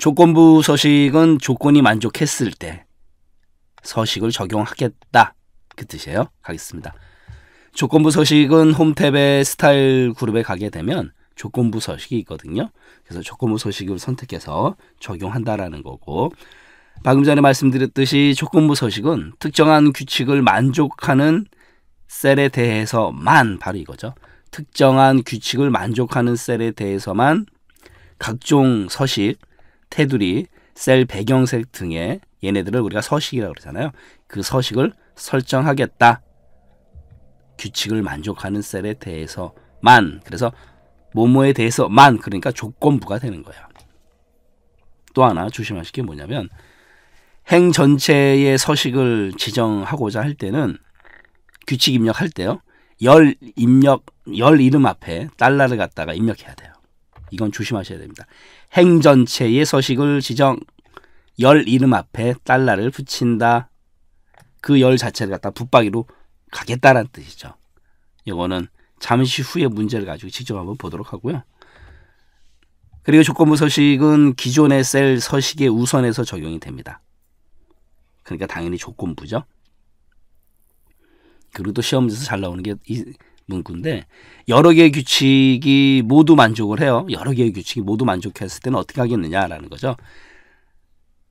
조건부 서식은 조건이 만족했을 때 서식을 적용하겠다. 그 뜻이에요. 가겠습니다. 조건부 서식은 홈탭의 스타일 그룹에 가게 되면 조건부 서식이 있거든요. 그래서 조건부 서식을 선택해서 적용한다라는 거고 방금 전에 말씀드렸듯이 조건부 서식은 특정한 규칙을 만족하는 셀에 대해서만 바로 이거죠. 특정한 규칙을 만족하는 셀에 대해서만 각종 서식 테두리, 셀 배경색 등의 얘네들을 우리가 서식이라고 그러잖아요. 그 서식을 설정하겠다. 규칙을 만족하는 셀에 대해서만 그래서 뭐뭐에 대해서만 그러니까 조건부가 되는 거야. 또 하나 조심하실 게 뭐냐면 행 전체의 서식을 지정하고자 할 때는 규칙 입력할 때요. 열 입력 열 이름 앞에 달러를 갖다가 입력해야 돼요. 이건 조심하셔야 됩니다. 행전체의 서식을 지정. 열 이름 앞에 달러를 붙인다. 그 열 자체를 갖다 붙박이로 가겠다라는 뜻이죠. 이거는 잠시 후에 문제를 가지고 직접 한번 보도록 하고요. 그리고 조건부 서식은 기존의 셀 서식의 우선에서 적용이 됩니다. 그러니까 당연히 조건부죠. 그리고 또 시험에서 잘 나오는 게이 문구인데 여러 개의 규칙이 모두 만족을 해요. 여러 개의 규칙이 모두 만족했을 때는 어떻게 하겠느냐라는 거죠.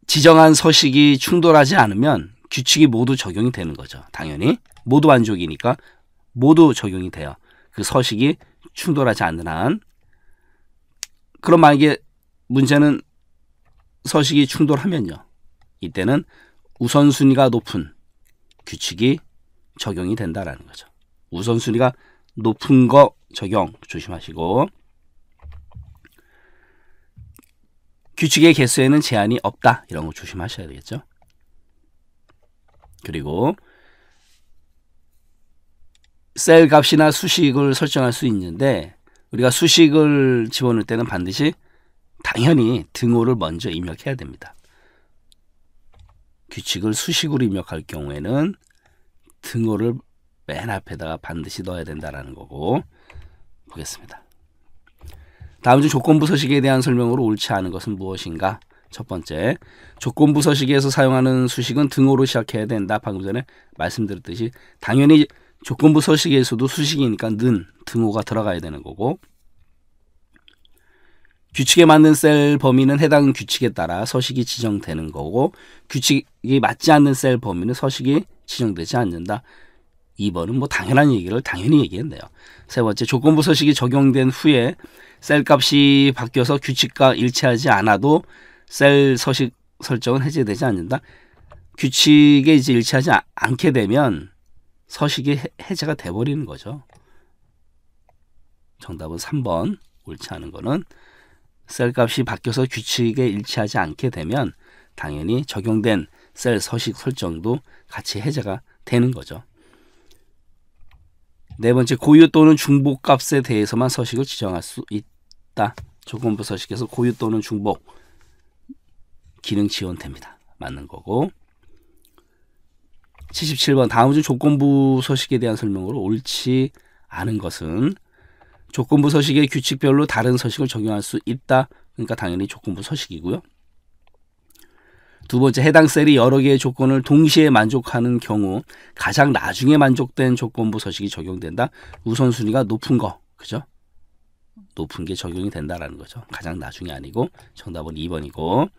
지정한 서식이 충돌하지 않으면 규칙이 모두 적용이 되는 거죠. 당연히 모두 만족이니까 모두 적용이 돼요. 그 서식이 충돌하지 않는 한. 그럼 만약에 문제는 서식이 충돌하면요. 이때는 우선순위가 높은 규칙이 적용이 된다라는 거죠. 우선순위가 높은 거 적용 조심하시고 규칙의 개수에는 제한이 없다 이런 거 조심하셔야 되겠죠. 그리고 셀 값이나 수식을 설정할 수 있는데 우리가 수식을 집어넣을 때는 반드시 당연히 등호를 먼저 입력해야 됩니다. 규칙을 수식으로 입력할 경우에는 등호를 맨 앞에다가 반드시 넣어야 된다라는 거고 보겠습니다. 다음 중 조건부 서식에 대한 설명으로 옳지 않은 것은 무엇인가? 첫 번째, 조건부 서식에서 사용하는 수식은 등호로 시작해야 된다. 방금 전에 말씀드렸듯이 당연히 조건부 서식에서도 수식이니까 는 등호가 들어가야 되는 거고 규칙에 맞는 셀 범위는 해당 규칙에 따라 서식이 지정되는 거고 규칙이 맞지 않는 셀 범위는 서식이 지정되지 않는다. 2번은 뭐 당연한 얘기를 당연히 얘기했네요. 세 번째, 조건부 서식이 적용된 후에 셀 값이 바뀌어서 규칙과 일치하지 않아도 셀 서식 설정은 해제되지 않는다. 규칙에 이제 일치하지 않게 되면 서식이 해제가 돼버리는 거죠. 정답은 3번 옳지 않은 거는 셀 값이 바뀌어서 규칙에 일치하지 않게 되면 당연히 적용된 셀 서식 설정도 같이 해제가 되는 거죠. 네 번째 고유 또는 중복 값에 대해서만 서식을 지정할 수 있다. 조건부 서식에서 고유 또는 중복 기능 지원됩니다. 맞는 거고 77번 다음 중 조건부 서식에 대한 설명으로 옳지 않은 것은 조건부 서식의 규칙별로 다른 서식을 적용할 수 있다. 그러니까 당연히 조건부 서식이고요. 두 번째 해당 셀이 여러 개의 조건을 동시에 만족하는 경우 가장 나중에 만족된 조건부 서식이 적용된다. 우선순위가 높은 거. 그죠? 높은 게 적용이 된다라는 거죠. 가장 나중에 아니고 정답은 2번이고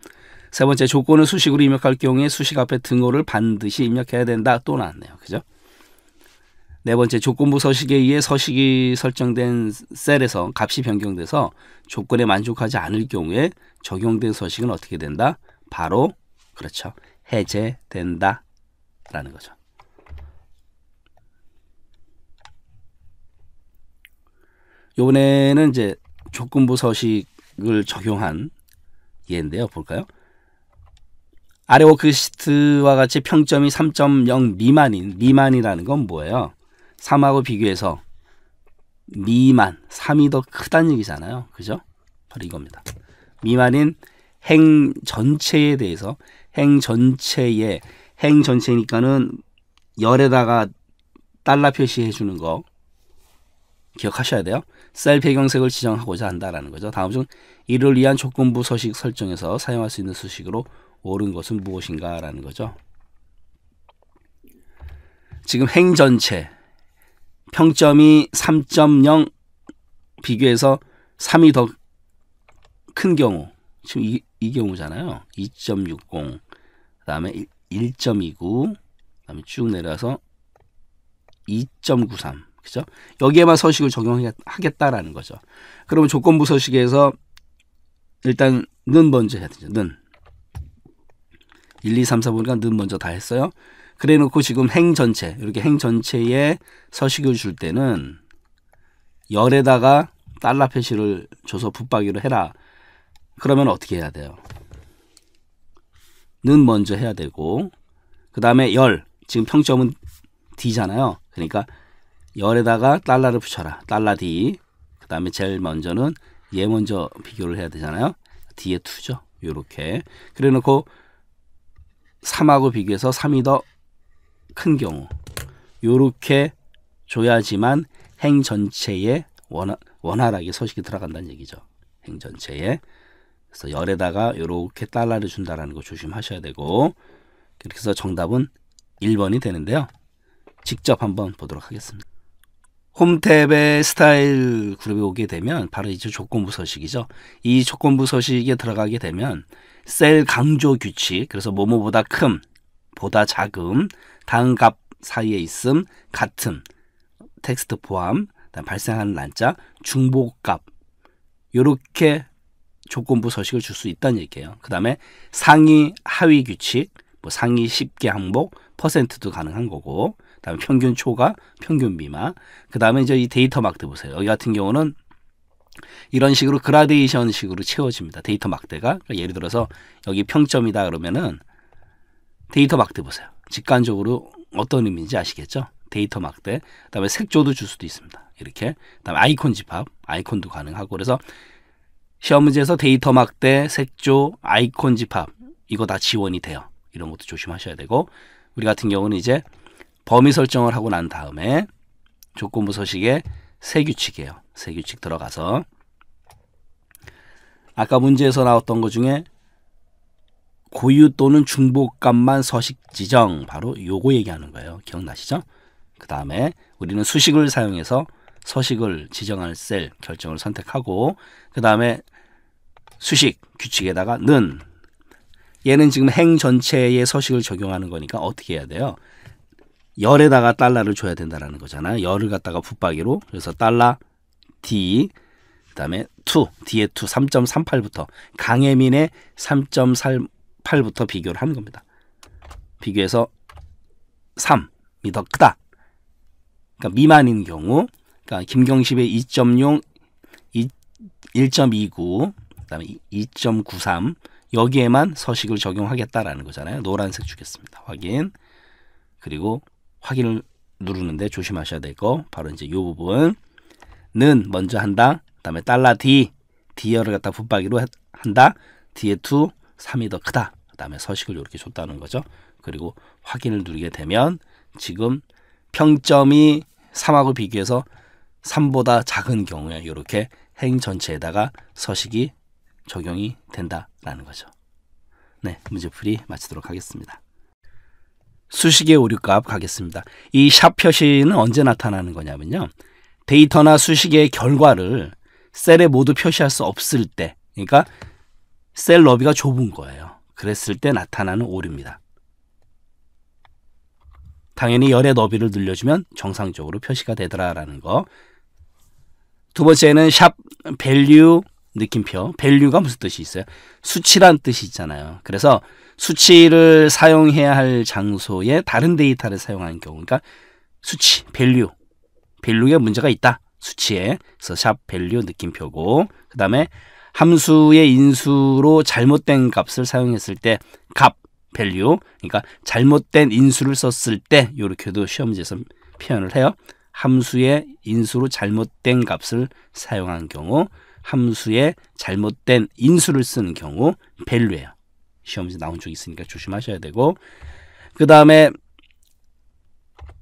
세 번째 조건을 수식으로 입력할 경우에 수식 앞에 등호를 반드시 입력해야 된다. 또 나왔네요. 그죠? 네 번째 조건부 서식에 의해 서식이 설정된 셀에서 값이 변경돼서 조건에 만족하지 않을 경우에 적용된 서식은 어떻게 된다? 바로 그렇죠. 해제된다. 라는 거죠. 요번에는 이제 조건부 서식을 적용한 예인데요. 볼까요? 아래 워크시트와 같이 평점이 3.0 미만인 미만이라는 건 뭐예요? 3하고 비교해서 미만, 3이 더 크다는 얘기잖아요. 그죠? 바로 이겁니다. 미만인 행 전체에 대해서 행 전체에 행 전체니까는 열에다가 달러 표시해 주는 거 기억하셔야 돼요. 셀 배경색을 지정하고자 한다라는 거죠. 다음 중 이를 위한 조건부 서식 설정에서 사용할 수 있는 수식으로 옳은 것은 무엇인가라는 거죠. 지금 행 전체 평점이 3.0 비교해서 3이 더 큰 경우 지금 이, 이 경우잖아요. 2.60, 그다음에 1.29, 그다음에 쭉 내려서 2.93, 그죠? 여기에만 서식을 적용하겠다라는 거죠. 그러면 조건부 서식에서 일단 는 먼저 해야 되죠. 는 1, 2, 3, 4 보니까 는 먼저 다 했어요. 그래 놓고 지금 행 전체, 이렇게 행 전체에 서식을 줄 때는 열에다가 달러 표시를 줘서 붙박이로 해라. 그러면 어떻게 해야 돼요? 는 먼저 해야 되고 그 다음에 열 지금 평점은 D잖아요. 그러니까 열에다가 달러를 붙여라. 달러 D 그 다음에 제일 먼저는 얘 먼저 비교를 해야 되잖아요. D에 2죠. 요렇게 그래 놓고 3하고 비교해서 3이 더 큰 경우 요렇게 줘야지만 행 전체에 원활하게 소식이 들어간다는 얘기죠. 행 전체에 그래서 열에다가 이렇게 달러를 준다라는 거 조심하셔야 되고 이렇게 해서 정답은 1번이 되는데요. 직접 한번 보도록 하겠습니다. 홈탭의 스타일 그룹이 오게 되면 바로 이제 조건부 서식이죠. 이 조건부 서식에 들어가게 되면 셀 강조 규칙 그래서 뭐뭐보다 큼 보다 작음 다음 값 사이에 있음 같음 텍스트 포함 발생하는 날짜, 중복값 이렇게 조건부 서식을 줄 수 있다는 얘기예요. 그 다음에 상위 하위 규칙, 뭐 상위 10개 항목, 퍼센트도 가능한 거고, 그 다음에 평균 초과, 평균 미마, 그 다음에 이제 이 데이터 막대 보세요. 여기 같은 경우는 이런 식으로 그라데이션 식으로 채워집니다. 데이터 막대가. 그러니까 예를 들어서 여기 평점이다 그러면은 데이터 막대 보세요. 직관적으로 어떤 의미인지 아시겠죠? 데이터 막대. 그다음에 색조도 줄 수도 있습니다. 이렇게. 그다음에 아이콘 집합, 아이콘도 가능하고 그래서 시험 문제에서 데이터 막대, 색조, 아이콘 집합 이거 다 지원이 돼요. 이런 것도 조심하셔야 되고 우리 같은 경우는 이제 범위 설정을 하고 난 다음에 조건부 서식에 세 규칙이에요. 세 규칙 들어가서 아까 문제에서 나왔던 것 중에 고유 또는 중복값만 서식 지정 바로 요거 얘기하는 거예요. 기억나시죠? 그 다음에 우리는 수식을 사용해서 서식을 지정할 셀 결정을 선택하고 그 다음에 수식 규칙에다가 는 얘는 지금 행 전체의 서식을 적용하는 거니까 어떻게 해야 돼요? 열에다가 달러를 줘야 된다라는 거잖아요. 열을 갖다가 붙박이로 그래서 달러 D 그다음에 투 d 에투 3.38부터 강혜민의 3.38부터 비교를 하는 겁니다. 비교해서 3이 더 크다. 그러니까 미만인 경우 그러니까 김경십의 2.0 1.29 그다음에 2.93 여기에만 서식을 적용하겠다라는 거잖아요. 노란색 주겠습니다. 확인. 그리고 확인을 누르는데 조심하셔야 될거 바로 이제 요 부분 는 먼저 한다. 그다음에 달러 D D열을 갖다 붙박이로 한다. D의 2 3이 더 크다. 그다음에 서식을 이렇게 줬다는 거죠. 그리고 확인을 누르게 되면 지금 평점이 3하고 비교해서 3보다 작은 경우에 이렇게 행 전체에다가 서식이 적용이 된다라는 거죠. 네, 문제풀이 마치도록 하겠습니다. 수식의 오류값 가겠습니다. 이 샵 표시는 언제 나타나는 거냐면요. 데이터나 수식의 결과를 셀에 모두 표시할 수 없을 때, 그러니까 셀 너비가 좁은 거예요. 그랬을 때 나타나는 오류입니다. 당연히 열의 너비를 늘려주면 정상적으로 표시가 되더라라는 거. 두 번째는 샵 밸류 느낌표 밸류가 무슨 뜻이 있어요? 수치란 뜻이 있잖아요. 그래서 수치를 사용해야 할 장소에 다른 데이터를 사용하는 경우 그러니까 수치 밸류 밸류에 문제가 있다. 수치에 그래서 샵 밸류 느낌표고 그 다음에 함수의 인수로 잘못된 값을 사용했을 때 값 밸류 그러니까 잘못된 인수를 썼을 때 이렇게도 시험지에서 표현을 해요. 함수의 인수로 잘못된 값을 사용한 경우 함수에 잘못된 인수를 쓰는 경우 밸류예요. 시험에서 나온 적 있으니까 조심하셔야 되고 그 다음에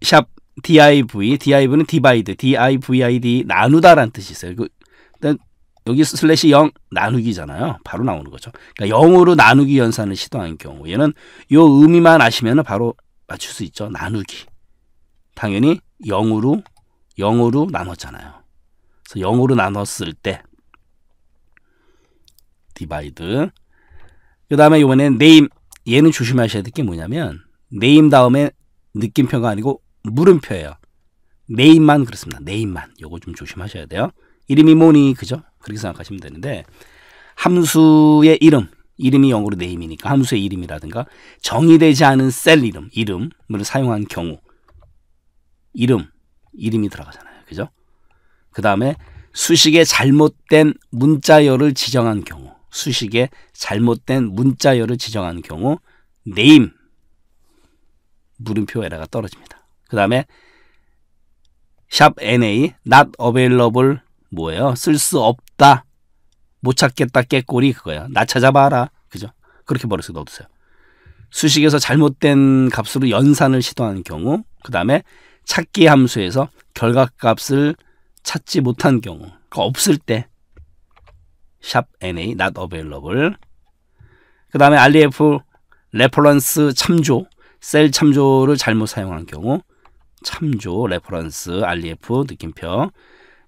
샵 div, div는 divide, divid 나누다라는 뜻이 있어요. 그, 일단 여기 슬래시 0 나누기잖아요. 바로 나오는 거죠. 그러니까 0으로 나누기 연산을 시도한 경우 얘는 요 의미만 아시면 바로 맞출 수 있죠. 나누기. 당연히 0으로 0으로 나눴잖아요. 그래서 0으로 나눴을 때 디바이드. 그 다음에 이번에 네임. 얘는 조심하셔야 될 게 뭐냐면 네임 다음에 느낌표가 아니고 물음표예요. 네임만 그렇습니다. 네임만. 요거 좀 조심하셔야 돼요. 이름이 뭐니? 그죠? 그렇게 생각하시면 되는데 함수의 이름, 이름이 영어로 네임이니까 함수의 이름이라든가 정의되지 않은 셀 이름, 이름을 사용한 경우 이름, 이름이 들어가잖아요. 그죠? 그 다음에 수식에 잘못된 문자열을 지정한 경우 수식에 잘못된 문자열을 지정하는 경우 n 임 물음표 에러가 떨어집니다. 그 다음에 na not available 뭐예요? 쓸 수 없다 못 찾겠다 깨꼬리 그거야. 나 찾아봐라 그죠? 그렇게 버릇을 넣어두세요. 수식에서 잘못된 값으로 연산을 시도하는 경우 그 다음에 찾기 함수에서 결과값을 찾지 못한 경우 그러니까 없을 때샵 NA not available. 그 다음에 REF 레퍼런스 참조, 셀 참조를 잘못 사용한 경우 참조 레퍼런스 REF 느낌표.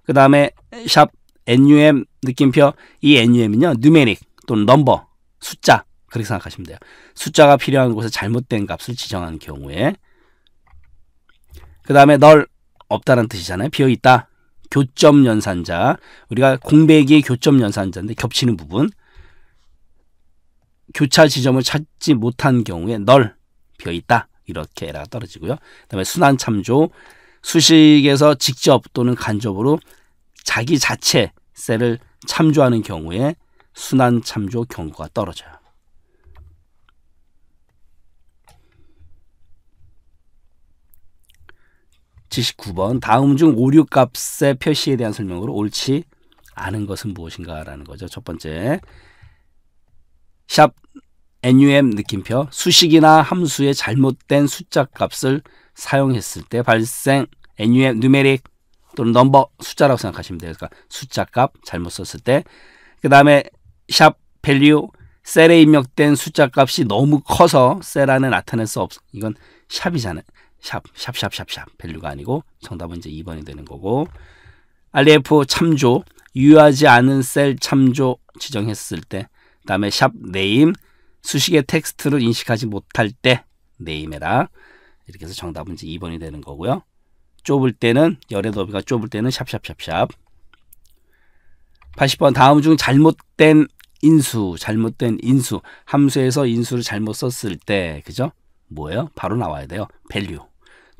그 다음에 샵 NUM 느낌표 이 NUM은요 n u m e 누 i c 또는 넘버 숫자 그렇게 생각하시면 돼요. 숫자가 필요한 곳에 잘못된 값을 지정한 경우에 그 다음에 널 없다는 뜻이잖아요. 비어 있다. 교점 연산자 우리가 공백이 교점 연산자인데 겹치는 부분 교차 지점을 찾지 못한 경우에 널 비어있다 이렇게 에러가 떨어지고요. 그 다음에 순환 참조 수식에서 직접 또는 간접으로 자기 자체 셀을 참조하는 경우에 순환 참조 경고가 떨어져요. 지 79번 다음 중 오류 값의 표시에 대한 설명으로 옳지 않은 것은 무엇인가라는 거죠. 첫 번째 샵 NUM 느낌표 수식이나 함수의 잘못된 숫자 값을 사용했을 때 발생 NUM n u 누 i c 또는 넘버 숫자라고 생각하시면 돼요. 그러니까 숫자 값 잘못 썼을 때그 다음에 샵 밸류 셀에 입력된 숫자 값이 너무 커서 셀 안에 나타낼 수 없. 어 이건 샵이잖아요. 샵, 샵, 샵, 샵, 샵. 밸류가 아니고 정답은 이제 2번이 되는 거고. RF 참조, 유효하지 않은 셀 참조 지정했을 때, 그 다음에 샵 네임, 수식의 텍스트를 인식하지 못할 때네임에라 이렇게 해서 정답은 이제 2번이 되는 거고요. 좁을 때는 열의 너비가 좁을 때는 샵샵샵샵 80번 다음 중 잘못된 인수 잘못된 인수 함수에서 인수를 잘못 썼을 때 그죠? 뭐예요? 바로 나와야 돼요. 밸류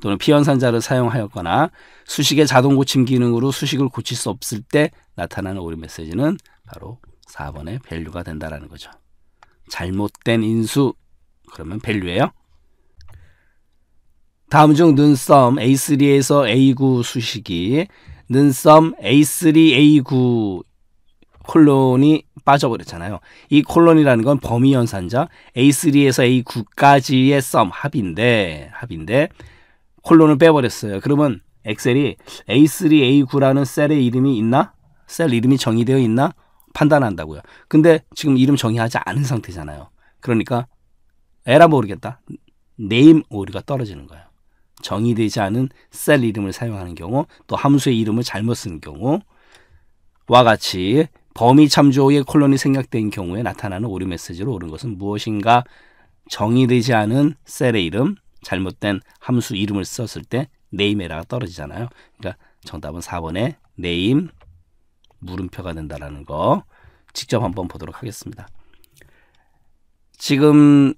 또는 피연산자를 사용하였거나 수식의 자동 고침 기능으로 수식을 고칠 수 없을 때 나타나는 오류 메시지는 바로 4번의 밸류가 된다라는 거죠. 잘못된 인수 그러면 밸류예요. 다음 중 눈썸 A3에서 A9 수식이 눈썸 A3 A9 콜론이 빠져버렸잖아요. 이 콜론이라는 건 범위 연산자 A3에서 A9까지의 썸 합인데 합인데 콜론을 빼버렸어요. 그러면 엑셀이 A3, A9라는 셀의 이름이 있나? 셀 이름이 정의되어 있나? 판단한다고요. 근데 지금 이름 정의하지 않은 상태잖아요. 그러니까 에라 모르겠다. 네임 오류가 떨어지는 거예요. 정의되지 않은 셀 이름을 사용하는 경우 또 함수의 이름을 잘못 쓴 경우 와 같이 범위 참조의 콜론이 생략된 경우에 나타나는 오류 메시지로 오른 것은 무엇인가 정의되지 않은 셀의 이름 잘못된 함수 이름을 썼을 때 네임에라가 떨어지잖아요. 그러니까 정답은 4번에 네임 물음표가 된다라는 거 직접 한번 보도록 하겠습니다. 지금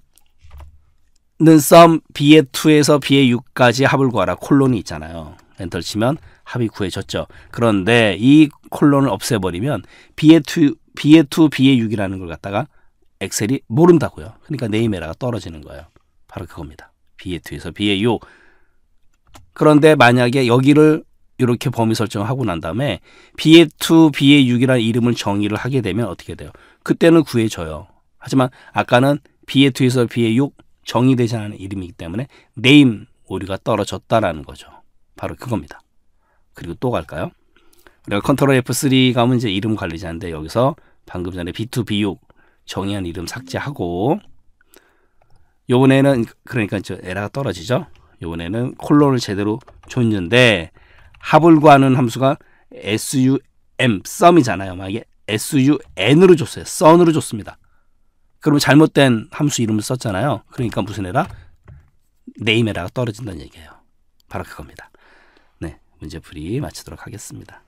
는썸 B의 2에서 B의 6까지 합을 구하라 콜론이 있잖아요. 엔터 치면 합이 구해졌죠. 그런데 이 콜론을 없애버리면 B의 2, B의 2, B의 6이라는 걸 갖다가 엑셀이 모른다고요. 그러니까 네임에라가 떨어지는 거예요. 바로 그겁니다. B에 D에서 B에 U. 그런데 만약에 여기를 이렇게 범위 설정하고 난 다음에 b 에 2, b 에 6이라는 이름을 정의를 하게 되면 어떻게 돼요? 그때는 구해져요. 하지만 아까는 b 에 2에서 b 에6 정의되지 않은 이름이기 때문에 네임 오류가 떨어졌다라는 거죠. 바로 그겁니다. 그리고 또 갈까요? 우리가 컨트롤 F3 가면 이제 이름 관리자인데 여기서 방금 전에 B2, B6 정의한 이름 삭제하고 요번에는 그러니까 저 에라가 떨어지죠. 요번에는 콜론을 제대로 줬는데 합을 구하는 함수가 sum, sum이잖아요. 만약에 sun으로 줬어요. sun으로 줬습니다. 그러면 잘못된 함수 이름을 썼잖아요. 그러니까 무슨 에라? 네임 에라가 떨어진다는 얘기예요. 바로 그겁니다. 네, 문제풀이 마치도록 하겠습니다.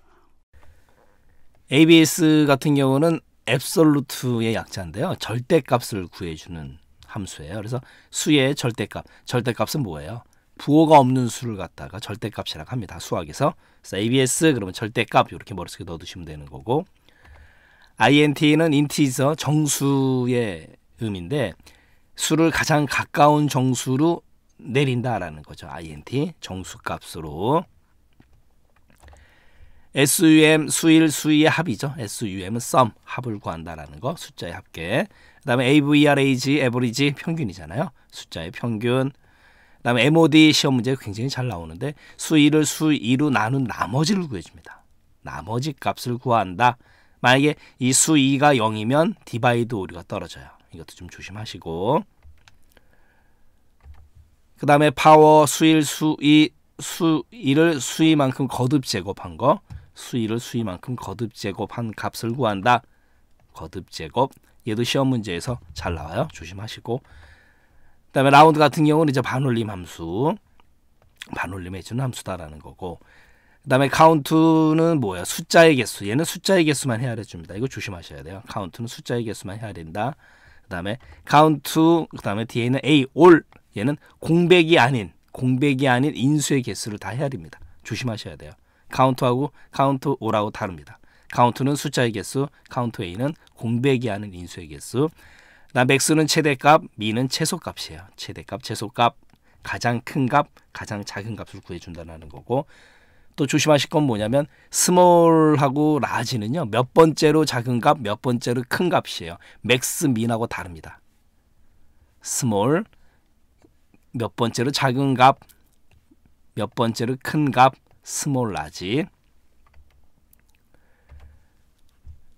ABS 같은 경우는 앱솔루트의 약자인데요. 절대값을 구해주는 함수예요. 그래서 수의 절대값, 절대값은 뭐예요? 부호가 없는 수를 갖다가 절대값이라고 합니다. 수학에서. 그래서 ABS 그러면 절대값 이렇게 머릿속에 넣어두시면 되는 거고 INT는 인티저 정수의 의미인데 수를 가장 가까운 정수로 내린다라는 거죠. INT 정수값으로 SUM 수일 수위의 합이죠. SUM은 썸 합을 구한다라는 거 숫자의 합계. 그다음에 AVR, AG, e average 평균이잖아요. 숫자의 평균. 그다음에 MOD 시험 문제가 굉장히 잘 나오는데 수일을 수이로 나눈 나머지를 구해줍니다. 나머지 값을 구한다. 만약에 이 수이가 0이면 디바이드 오류가 떨어져요. 이것도 좀 조심하시고. 그 다음에 파워 수일 수이 수일를 수이만큼 거듭 제곱한 거 수위를 수위만큼 거듭 제곱한 값을 구한다. 거듭 제곱. 얘도 시험 문제에서 잘 나와요. 조심하시고. 그다음에 라운드 같은 경우는 이제 반올림 함수. 반올림 해주는 함수다라는 거고. 그다음에 카운트는 뭐야? 숫자의 개수. 얘는 숫자의 개수만 헤아려 줍니다. 이거 조심하셔야 돼요. 카운트는 숫자의 개수만 헤아린다. 그다음에 카운트 그다음에 뒤에는 있 a 올 얘는 공백이 아닌 공백이 아닌 인수의 개수를 다 헤아립니다. 조심하셔야 돼요. 카운트하고 카운트 오라고 다릅니다. 카운트는 숫자의 개수, 카운트 A는 공백이 하는 인수의 개수. 나 맥스는 최대값, 미는 최소값이에요. 최대값, 최소값, 가장 큰 값, 가장 작은 값을 구해준다는 거고 또 조심하실 건 뭐냐면 스몰하고 라지는요. 몇 번째로 작은 값, 몇 번째로 큰 값이에요. 맥스, 민하고 다릅니다. 스몰, 몇 번째로 작은 값, 몇 번째로 큰 값, 스몰 라지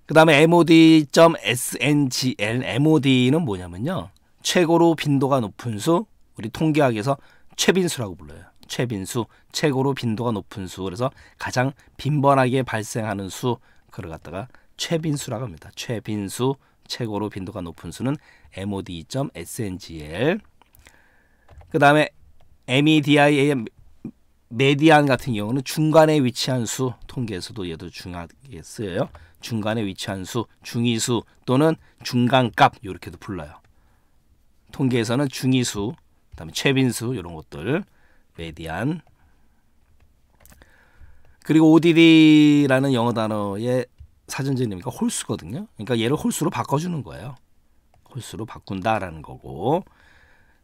그 다음에 mod.sngl mod는 뭐냐면요 최고로 빈도가 높은 수 우리 통계학에서 최빈수라고 불러요 최빈수 최고로 빈도가 높은 수 그래서 가장 빈번하게 발생하는 수 그걸 갖다가 최빈수라고 합니다 최빈수 최고로 빈도가 높은 수는 mod.sngl 그 다음에 m e d i 메디안 같은 경우는 중간에 위치한 수 통계에서도 얘도 중요하게 쓰여요. 중간에 위치한 수, 중위수 또는 중간값 이렇게도 불러요. 통계에서는 중위수, 그다음에 최빈수 이런 것들 메디안 그리고 ODD라는 영어 단어의 사전제니까 홀수거든요. 그러니까 얘를 홀수로 바꿔주는 거예요. 홀수로 바꾼다라는 거고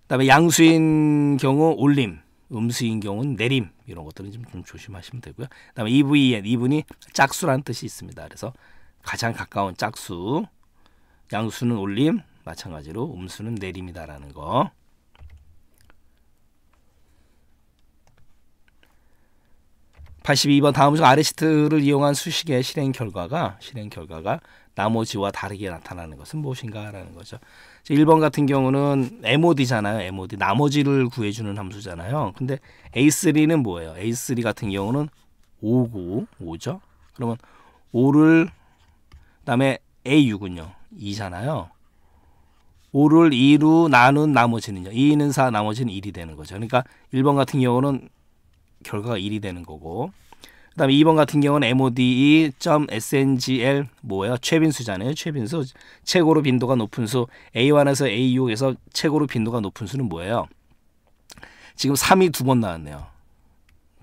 그다음에 양수인 경우 올림 음수인 경우는 내림 이런 것들은 좀, 좀 조심하시면 되고요. 그다음에 EVN 이분이 짝수라는 뜻이 있습니다. 그래서 가장 가까운 짝수 양수는 올림 마찬가지로 음수는 내림이다라는 거. 팔십번 다음 중 아레시트를 이용한 수식의 실행 결과가 실행 결과가 나머지와 다르게 나타나는 것은 무엇인가라는 거죠. 1번 같은 경우는 MOD잖아요. MOD. 나머지를 구해주는 함수잖아요. 근데 A3는 뭐예요? A3 같은 경우는 5구 5죠. 그러면 5를 그다음에 A6은요. 2잖아요. 5를 2로 나눈 나머지는요. 2는 4, 나머지는 1이 되는 거죠. 그러니까 1번 같은 경우는 결과가 1이 되는 거고 그다음에 2번 같은 경우는 MODE.SNGL 뭐예요? 최빈수잖아요. 최빈수. 최고로 빈도가 높은 수 A1에서 A6에서 최고로 빈도가 높은 수는 뭐예요? 지금 3이 두 번 나왔네요.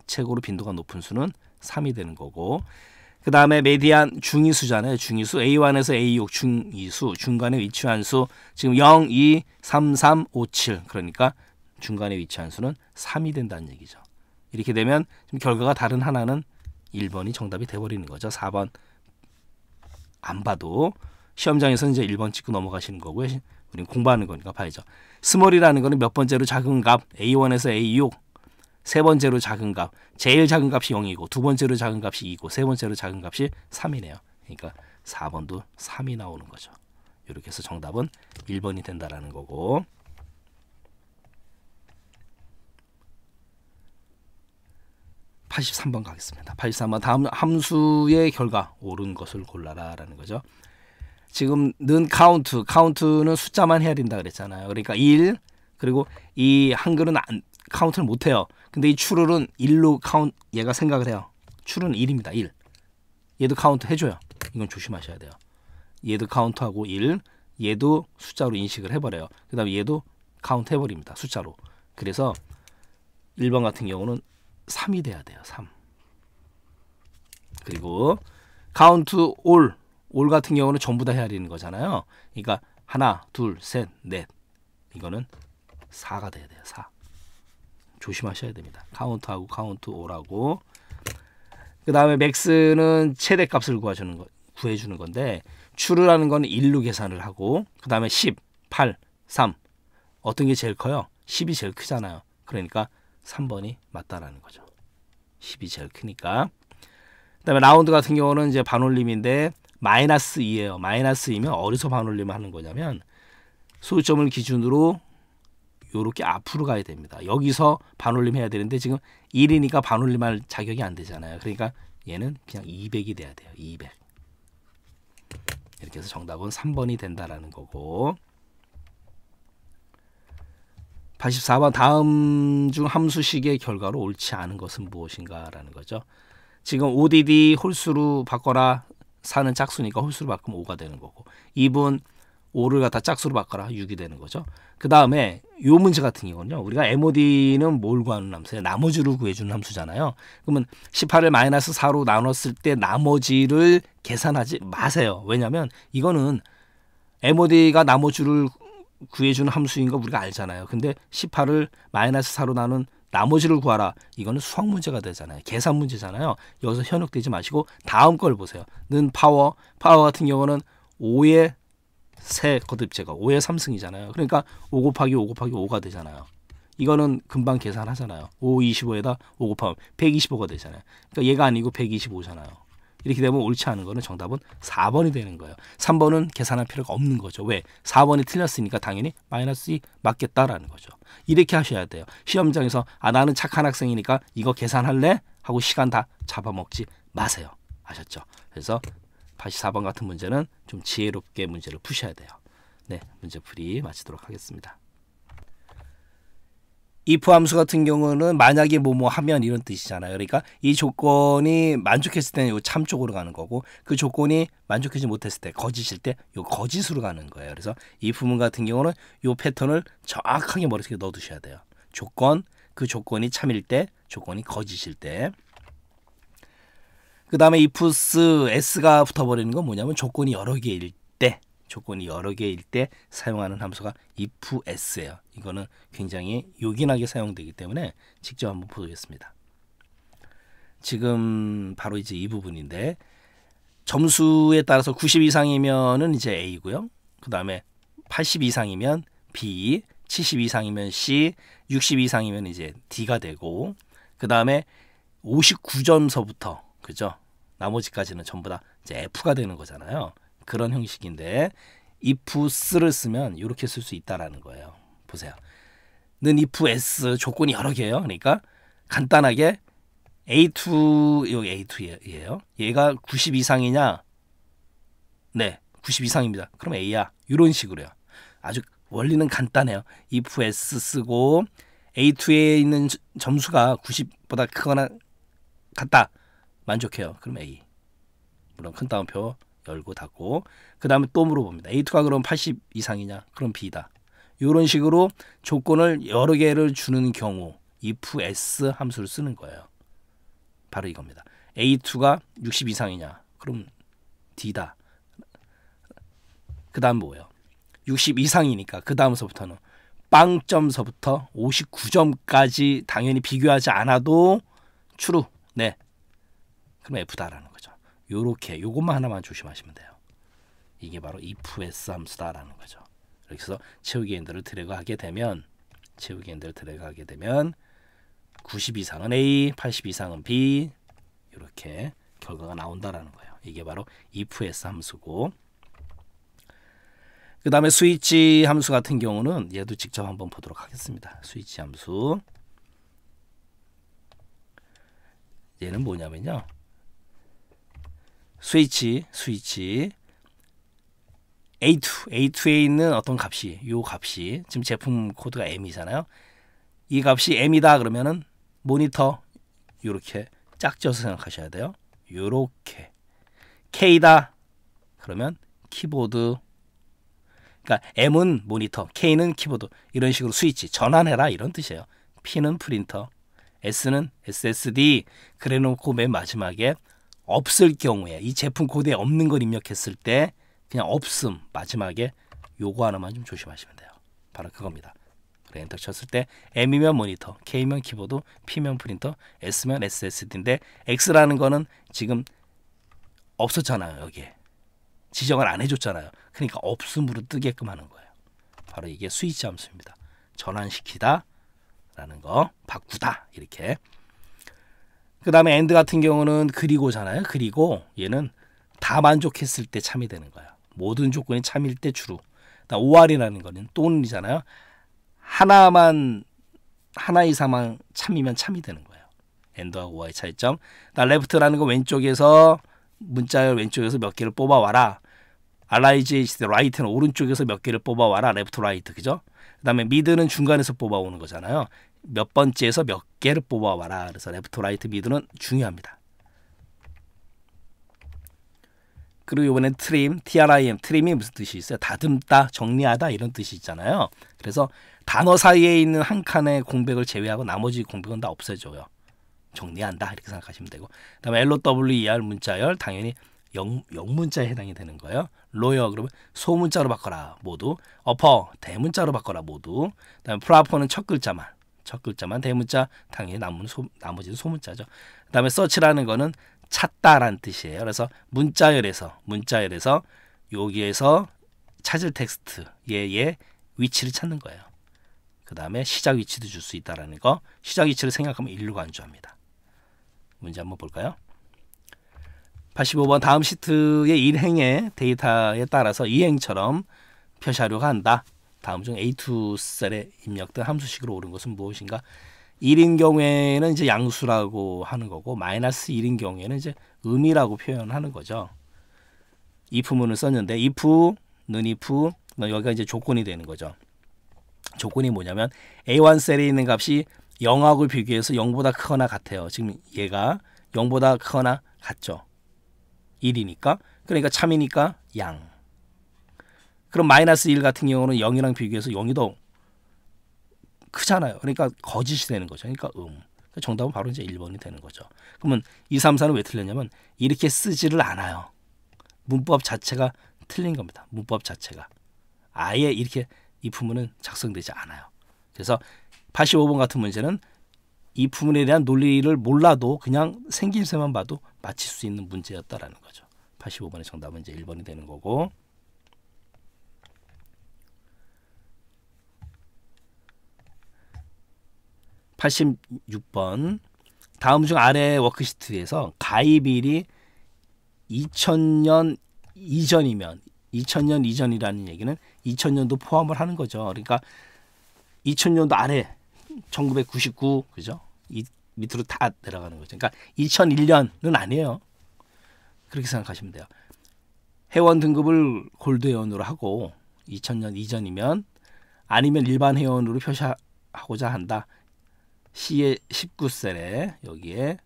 최고로 빈도가 높은 수는 3이 되는 거고 그 다음에 메디안 중위수잖아요. 중위수 A1에서 A6 중위수 중간에 위치한 수 지금 0, 2, 3, 3, 5, 7 그러니까 중간에 위치한 수는 3이 된다는 얘기죠. 이렇게 되면 결과가 다른 하나는 1번이 정답이 돼버리는 거죠. 4번 안 봐도 시험장에서는 이제 1번 찍고 넘어가시는 거고요. 우리는 공부하는 거니까 봐야죠. 스몰이라는 거는 몇 번째로 작은 값 A1에서 A6 세 번째로 작은 값 제일 작은 값이 0이고 두 번째로 작은 값이 2고 세 번째로 작은 값이 3이네요. 그러니까 4번도 3이 나오는 거죠. 이렇게 해서 정답은 1번이 된다라는 거고 83번 가겠습니다. 83번 다음 함수의 결과 옳은 것을 골라라라는 거죠. 지금 는 카운트, 카운트는 숫자만 해야 된다 그랬잖아요. 그러니까 1 그리고 이 한글은 안, 카운트를 못 해요. 근데 이 추룰은 1로 카운 얘가 생각을 해요. 추룰은 1입니다. 1. 얘도 카운트 해 줘요. 이건 조심하셔야 돼요. 얘도 카운트하고 1, 얘도 숫자로 인식을 해 버려요. 그다음에 얘도 카운트 해 버립니다. 숫자로. 그래서 1번 같은 경우는 3이 돼야 돼요. 3. 그리고 count all 같은 경우는 전부 다 헤아리는 거잖아요. 그러니까 하나, 둘, 셋, 넷. 이거는 4가 돼야 돼요. 4. 조심하셔야 됩니다. 카운트하고 카운트 올하고 그 다음에 맥스는 최대 값을 구해주는, 거, 구해주는 건데 추을하는건 1로 계산을 하고 그 다음에 10, 8, 3 어떤 게 제일 커요? 10이 제일 크잖아요. 그러니까 3번이 맞다라는 거죠. 10이 제일 크니까. 그 다음에 라운드 같은 경우는 이제 반올림인데 마이너스 2예요. 마이너스 2면 어디서 반올림을 하는 거냐면 소유점을 기준으로 요렇게 앞으로 가야 됩니다. 여기서 반올림 해야 되는데 지금 1이니까 반올림할 자격이 안 되잖아요. 그러니까 얘는 그냥 200이 돼야 돼요. 200. 이렇게 해서 정답은 3번이 된다라는 거고 84번 다음 중 함수식의 결과로 옳지 않은 것은 무엇인가라는 거죠. 지금 ODD 홀수로 바꿔라 4는 짝수니까 홀수로 바꾸면 5가 되는 거고 2분 5를 갖다 짝수로 바꿔라 6이 되는 거죠. 그 다음에 요 문제 같은 경우는요. 우리가 MOD는 뭘 구하는 함수예요? 나머지를 구해주는 함수잖아요. 그러면 18을 마이너스 4로 나눴을 때 나머지를 계산하지 마세요. 왜냐하면 이거는 MOD가 나머지를 구해주는 함수인 거 우리가 알잖아요. 근데 18을 마이너스 4로 나눈 나머지를 구하라. 이거는 수학 문제가 되잖아요. 계산 문제잖아요. 여기서 현혹되지 마시고 다음 걸 보세요. 는 파워. 파워 같은 경우는 5의 3 거듭제가 5의 3승이잖아요. 그러니까 5 곱하기 5 곱하기 5가 되잖아요. 이거는 금방 계산하잖아요. 5, 25에다 5 곱하면 125가 되잖아요. 그러니까 얘가 아니고 125잖아요. 이렇게 되면 옳지 않은 거는 정답은 4번이 되는 거예요. 3번은 계산할 필요가 없는 거죠. 왜? 4번이 틀렸으니까 당연히 마이너스 2 맞겠다라는 거죠. 이렇게 하셔야 돼요. 시험장에서 아 나는 착한 학생이니까 이거 계산할래? 하고 시간 다 잡아먹지 마세요. 아셨죠? 그래서 84번 같은 문제는 좀 지혜롭게 문제를 푸셔야 돼요. 네, 문제풀이 마치도록 하겠습니다. if 함수 같은 경우는 만약에 뭐 뭐 하면 이런 뜻이잖아요. 그러니까 이 조건이 만족했을 때는 요참 쪽으로 가는 거고 그 조건이 만족하지 못했을 때 거짓일 때요 거짓으로 가는 거예요. 그래서 이 부분 같은 경우는 요 패턴을 정확하게 머릿속에 넣어두셔야 돼요. 조건 그 조건이 참일 때 조건이 거짓일 때. 그 다음에 if s s가 붙어버리는 건 뭐냐면 조건이 여러 개일 때 조건이 여러 개일 때 사용하는 함수가 if s예요. 이거는 굉장히 요긴하게 사용되기 때문에 직접 한번 보겠습니다. 지금 바로 이제 이 부분인데 점수에 따라서 90 이상이면은 이제 A고요. 그다음에 80 이상이면 B, 70 이상이면 C, 60 이상이면 이제 D가 되고 그다음에 59점서부터 그죠? 나머지까지는 전부 다 이제 F가 되는 거잖아요. 그런 형식인데 if 쓰를 쓰면 이렇게 쓸 수 있다라는 거예요. 보세요. 는 if s 조건이 여러 개예요. 그러니까 간단하게 A2 여기 A2예요. 예, 얘가 90 이상이냐? 네, 90 이상입니다. 그럼 A야. 이런 식으로요. 아주 원리는 간단해요. if s 쓰고 A2에 있는 점수가 90보다 크거나 같다. 만족해요. 그럼 A. 물론 큰 따옴표 열고 닫고 그 다음에 또 물어봅니다. A2가 그럼 80 이상이냐? 그럼 B다. 이런 식으로 조건을 여러 개를 주는 경우 if s 함수를 쓰는 거예요. 바로 이겁니다. A2가 60 이상이냐? 그럼 D다. 그 다음 뭐예요? 60 이상이니까 그 다음서부터는 0점서부터 59점까지 당연히 비교하지 않아도 추루. 네. 그럼 F다라는 거죠. 요렇게 요것만 하나만 조심하시면 돼요. 이게 바로 if s 함수다라는 거죠. 그래서 채우기 핸들을 드래그하게 되면 채우기 핸들을 드래그하게 되면 90 이상은 A, 80 이상은 B 이렇게 결과가 나온다라는 거예요. 이게 바로 if s 함수고 그 다음에 스위치 함수 같은 경우는 얘도 직접 한번 보도록 하겠습니다. 스위치 함수 얘는 뭐냐면요. 스위치, 스위치. A2, A2에 있는 어떤 값이, 요 값이, 지금 제품 코드가 M이잖아요. 이 값이 M이다 그러면은 모니터 요렇게 짝지어서 생각하셔야 돼요. 요렇게. K다 그러면 키보드 그러니까 M은 모니터, K는 키보드 이런 식으로 스위치 전환해라 이런 뜻이에요. P는 프린터, S는 SSD 그래놓고 맨 마지막에 없을 경우에 이 제품 코드에 없는 걸 입력했을 때 그냥 없음 마지막에 요거 하나만 좀 조심하시면 돼요. 바로 그겁니다. 그래 엔터 쳤을 때 M이면 모니터, K면 키보드, P면 프린터, S면 SSD인데 X라는 거는 지금 없었잖아요 여기에 지정을 안 해줬잖아요. 그러니까 없음으로 뜨게끔 하는 거예요. 바로 이게 스위치 함수입니다. 전환시키다 라는 거 바꾸다 이렇게 그 다음에 엔드 같은 경우는 그리고잖아요. 그리고 얘는 다 만족했을 때 참이 되는 거야. 모든 조건이 참일 때 주로. 그러니까 오알이라는 거는 또는이잖아요. 하나만 하나 이상만 참이면 참이 되는 거예요. 엔드하고 오의 차이점. 나 레프트라는 거 왼쪽에서 문자열 왼쪽에서 몇 개를 뽑아와라. 알라이즈의 시대 라이트는 오른쪽에서 몇 개를 뽑아와라. 레프트 라이트 그죠? 그 다음에 미드는 중간에서 뽑아오는 거잖아요. 몇 번째에서 몇 개를 뽑아와라. 그래서 레프트 라이트 미드는 중요합니다. 그리고 이번엔 트림, trim, 트림이 무슨 뜻이 있어요? 다듬다, 정리하다 이런 뜻이 있잖아요. 그래서 단어 사이에 있는 한 칸의 공백을 제외하고 나머지 공백은 다 없애줘요. 정리한다 이렇게 생각하시면 되고 그 다음에 LOWER 문자열 당연히 영, 영문자에 해당이 되는 거예요. 로여 그러면 소문자로 바꿔라 모두 어퍼 대문자로 바꿔라 모두 그다음에 프라퍼는 첫 글자만 첫 글자만 대문자, 당연히 남은 소, 나머지는 소문자죠. 그 다음에 서치라는 거는 찾다란 뜻이에요. 그래서 문자열에서 문자열에서 여기에서 찾을 텍스트의 예, 위치를 찾는 거예요. 그 다음에 시작 위치도 줄 수 있다라는 거. 시작 위치를 생각하면 일로 간주합니다. 문제 한번 볼까요? 85번 다음 시트의 일행의 데이터에 따라서 이행처럼 표시하려고 한다. 다음 중 A2 셀에 입력된 함수식으로 오른 것은 무엇인가? 1인 경우에는 이제 양수라고 하는 거고 마이너스 1인 경우에는 이제 음이라고 표현하는 거죠. if문을 썼는데 if는 if 뭐 여기가 이제 조건이 되는 거죠. 조건이 뭐냐면 A1 셀에 있는 값이 0하고 비교해서 0보다 크거나 같아요. 지금 얘가 0보다 크거나 같죠. 1이니까 그러니까 참이니까 양. 그럼 마이너스 1 같은 경우는 0이랑 비교해서 0이더 크잖아요. 그러니까 거짓이 되는 거죠. 그러니까 음. 그 정답은 바로 이제 1번이 되는 거죠. 그러면 2, 3, 4는왜 틀렸냐면 이렇게 쓰지를 않아요. 문법 자체가 틀린 겁니다. 문법 자체가. 아예 이렇게 이부분은 작성되지 않아요. 그래서 85번 같은 문제는 이부분에 대한 논리를 몰라도 그냥 생김새만 봐도 맞힐 수 있는 문제였다라는 거죠. 85번의 정답은 이제 1번이 되는 거고 86번 다음 중 아래 워크시트에서 가입일이 2000년 이전이면 2000년 이전이라는 얘기는 2000년도 포함을 하는 거죠. 그러니까 2000년도 아래 1999 그죠? 이 밑으로 다 내려가는 거죠. 그러니까 2001년은 아니에요. 그렇게 생각하시면 돼요. 회원 등급을 골드 회원으로 하고 2000년 이전이면 아니면 일반 회원으로 표시하고자 한다. 시의 19셀에 여기에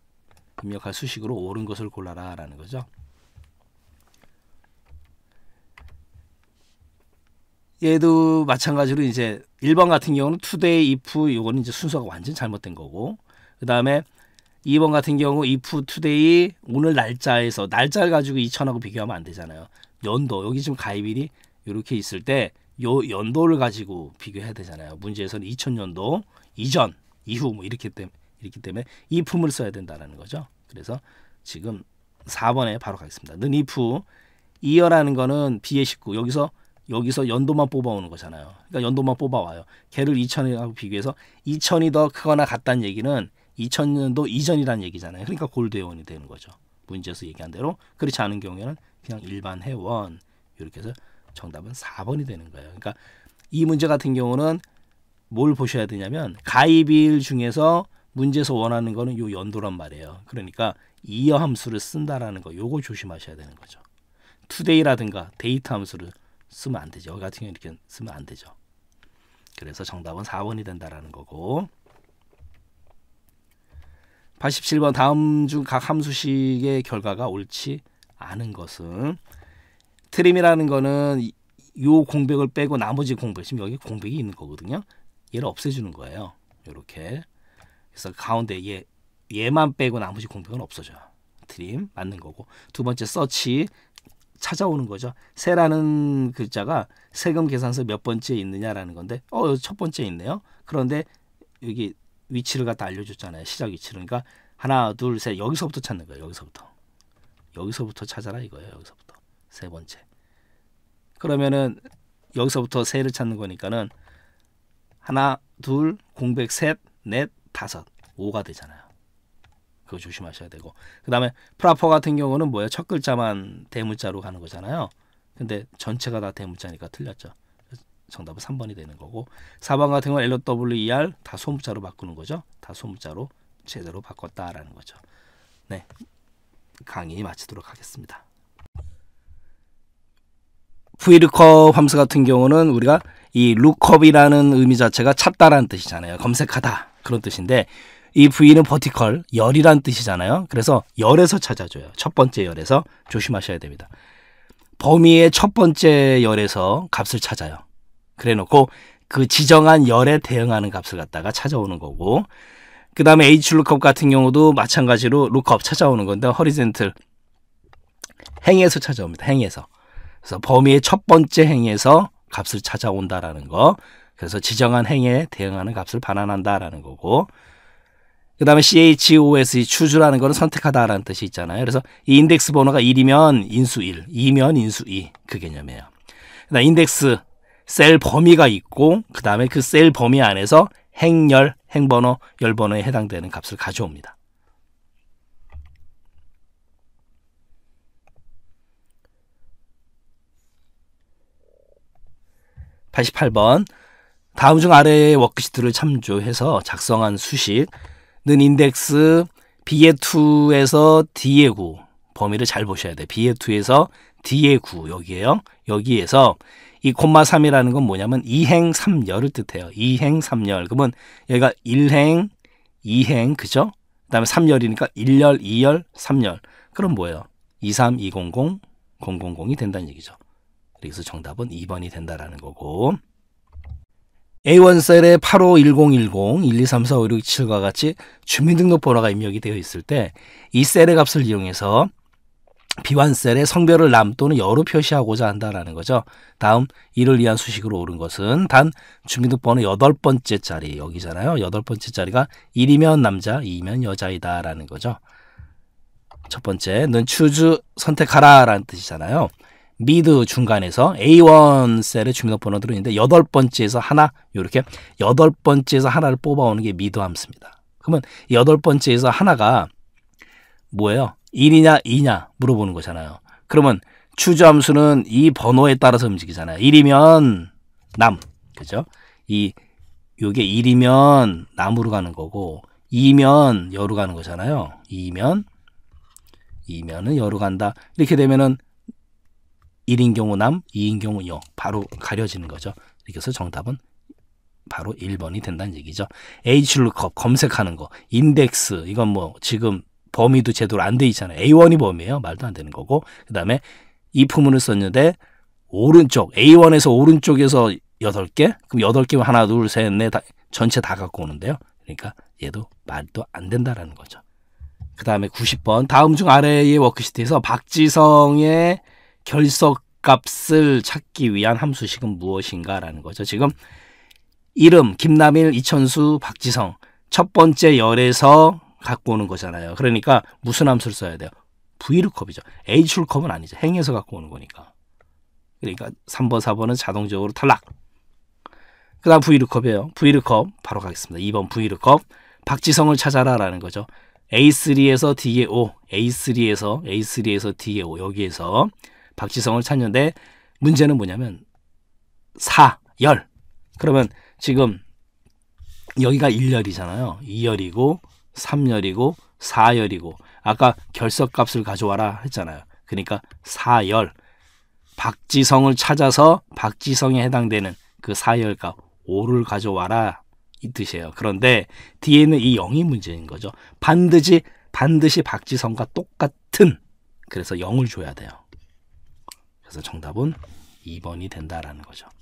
입력할 수식으로 옳은 것을 골라라 라는 거죠. 얘도 마찬가지로 이제 1번 같은 경우는 today, if 이거는 이제 순서가 완전 잘못된 거고 그 다음에 2번 같은 경우 if today 오늘 날짜에서 날짜를 가지고 2천하고 비교하면 안 되잖아요. 연도 여기 지금 가입일이 이렇게 있을 때 요 연도를 가지고 비교해야 되잖아요. 문제에서는 2000년도 이전 이후 뭐 이렇게 때문에 이렇기 때문에 if을 써야 된다라는 거죠. 그래서 지금 4번에 바로 가겠습니다. 는 if 이어라는 거는 비의 식구 여기서 여기서 연도만 뽑아오는 거잖아요. 그러니까 연도만 뽑아와요. 개를 2000이라고 비교해서 2000이 더 크거나 같다는 얘기는 2000년도 이전이라는 얘기잖아요. 그러니까 골드 회원이 되는 거죠. 문제에서 얘기한 대로 그렇지 않은 경우에는 그냥 일반 회원 이렇게 해서 정답은 4번이 되는 거예요. 그러니까 이 문제 같은 경우는 뭘 보셔야 되냐면 가입일 중에서 문제에서 원하는 거는 요 연도란 말이에요. 그러니까 이어 함수를 쓴다라는 거 요거 조심하셔야 되는 거죠. 투데이라든가 데이터 함수를 쓰면 안 되죠. 여기 같은 경우 이렇게 쓰면 안 되죠. 그래서 정답은 4번이 된다라는 거고 87번 다음 중 각 함수식의 결과가 옳지 않은 것은 트림이라는 거는 요 공백을 빼고 나머지 공백 지금 여기 공백이 있는 거거든요. 얘를 없애주는 거예요. 이렇게 그래서 가운데 얘 얘만 빼고 나머지 공백은 없어져요. 트림 맞는 거고 두 번째 서치 찾아오는 거죠. 세라는 글자가 세금 계산서 몇 번째 있느냐라는 건데 어첫 번째 있네요. 그런데 여기 위치를 갖다 알려줬잖아요. 시작 위치를 그러니까 하나 둘 셋 여기서부터 찾는 거예요. 여기서부터 여기서부터 찾아라 이거예요. 여기서부터 세 번째 그러면은 여기서부터 세를 찾는 거니까는 하나, 둘, 공백 셋, 넷, 다섯. 5가 되잖아요. 그거 조심하셔야 되고. 그다음에 프라퍼 같은 경우는 뭐예요? 첫 글자만 대문자로 가는 거잖아요. 근데 전체가 다 대문자니까 틀렸죠. 정답은 3번이 되는 거고 4번 같은 경우는 LWER 다 소문자로 바꾸는 거죠. 다 소문자로 제대로 바꿨다라는 거죠. 네. 강의 마치도록 하겠습니다. 브이르커 함수 같은 경우는 우리가 이 l o 이라는 의미 자체가 찾다라는 뜻이잖아요. 검색하다 그런 뜻인데 이 v 는 버티컬 열이란 뜻이잖아요. 그래서 열에서 찾아줘요. 첫 번째 열에서 조심하셔야 됩니다. 범위의 첫 번째 열에서 값을 찾아요. 그래놓고 그 지정한 열에 대응하는 값을 갖다가 찾아오는 거고 그 다음에 h l o 같은 경우도 마찬가지로 l o 찾아오는 건데 허리젠틀 행에서 찾아옵니다. 행에서 그래서 범위의 첫 번째 행에서 값을 찾아온다라는 거. 그래서 지정한 행에 대응하는 값을 반환한다라는 거고. 그 다음에 CHOS, e 추주라는 거는 선택하다라는 뜻이 있잖아요. 그래서 이 인덱스 번호가 1이면 인수 1, 2면 인수 2. 그 개념이에요. 그 다음에 인덱스, 셀 범위가 있고, 그 다음에 그 셀 범위 안에서 행열, 행번호, 열번호에 해당되는 값을 가져옵니다. 88번 다음 중 아래의 워크시트를 참조해서 작성한 수식는 인덱스 B의 2에서 D의 9 범위를 잘 보셔야 돼. B의 2에서 D의 9 여기에요. 여기에서 이 콤마 3이라는 건 뭐냐면 이행 3열을 뜻해요. 이행 3열. 그러면 기가 1행, 2행 그죠? 그다음에 3열이니까 1열, 2열, 3열. 그럼 뭐예요? 23200, 000이 된다는 얘기죠. 그래서 정답은 2번이 된다라는 거고 A1셀에 851010, 1 2 3 4 5 6 7과 같이 주민등록번호가 입력이 되어 있을 때 이 셀의 값을 이용해서 B1셀의 성별을 남 또는 여로 표시하고자 한다라는 거죠. 다음 이를 위한 수식으로 오른 것은 단 주민등록번호 여덟 번째 자리 여기잖아요. 여덟 번째 자리가 1이면 남자, 2이면 여자이다라는 거죠. 첫 번째는 추주 선택하라라는 뜻이잖아요. 미드 중간에서 A1 셀의 주민등록번호 들은있는데 여덟 번째에서 하나 이렇게 여덟 번째에서 하나를 뽑아오는 게 미드 함수입니다. 그러면 여덟 번째에서 하나가 뭐예요? 1이냐 2냐 물어보는 거잖아요. 그러면 추주 함수는 이 번호에 따라서 움직이잖아요. 1이면 남, 그죠? 이 요게 1이면 남으로 가는 거고 2면 여로 가는 거잖아요. 2면 2면은 여로 간다. 이렇게 되면은 1인 경우 남, 2인 경우 여 바로 가려지는 거죠. 이렇게 해서 정답은 바로 1번이 된다는 얘기죠. h l o o 검색하는 거, 인덱스 이건 뭐 지금 범위도 제대로 안 돼 있잖아요. A1이 범위예요. 말도 안 되는 거고. 그다음에 이 부문을 썼는데 오른쪽 A1에서 오른쪽에서 8개? 그럼 8개면 하나, 둘, 셋, 넷 전체 다 갖고 오는데요. 그러니까 얘도 말도 안 된다라는 거죠. 그 다음에 90번 다음 중 아래의 워크시트에서 박지성의 결석 값을 찾기 위한 함수식은 무엇인가라는 거죠. 지금 이름 김남일, 이천수, 박지성 첫 번째 열에서 갖고 오는 거잖아요. 그러니까 무슨 함수를 써야 돼요? V루컵이죠. H루컵은 아니죠. 행에서 갖고 오는 거니까. 그러니까 3번, 4번은 자동적으로 탈락. 그 다음 V루컵이에요. V루컵 바로 가겠습니다. 2번 V루컵 박지성을 찾아라 라는 거죠. A3에서 D에 5, A3에서 A3에서 D에 5 여기에서 박지성을 찾는데 문제는 뭐냐면 사열 그러면 지금 여기가 1열이잖아요. 2열이고 3열이고 4열이고 아까 결석값을 가져와라 했잖아요. 그러니까 4열 박지성을 찾아서 박지성에 해당되는 그 4열값 5를 가져와라 이 뜻이에요. 그런데 뒤에는 이 0이 문제인 거죠. 반드시 반드시 박지성과 똑같은 그래서 0을 줘야 돼요. 그래서 정답은 2번이 된다라는 거죠.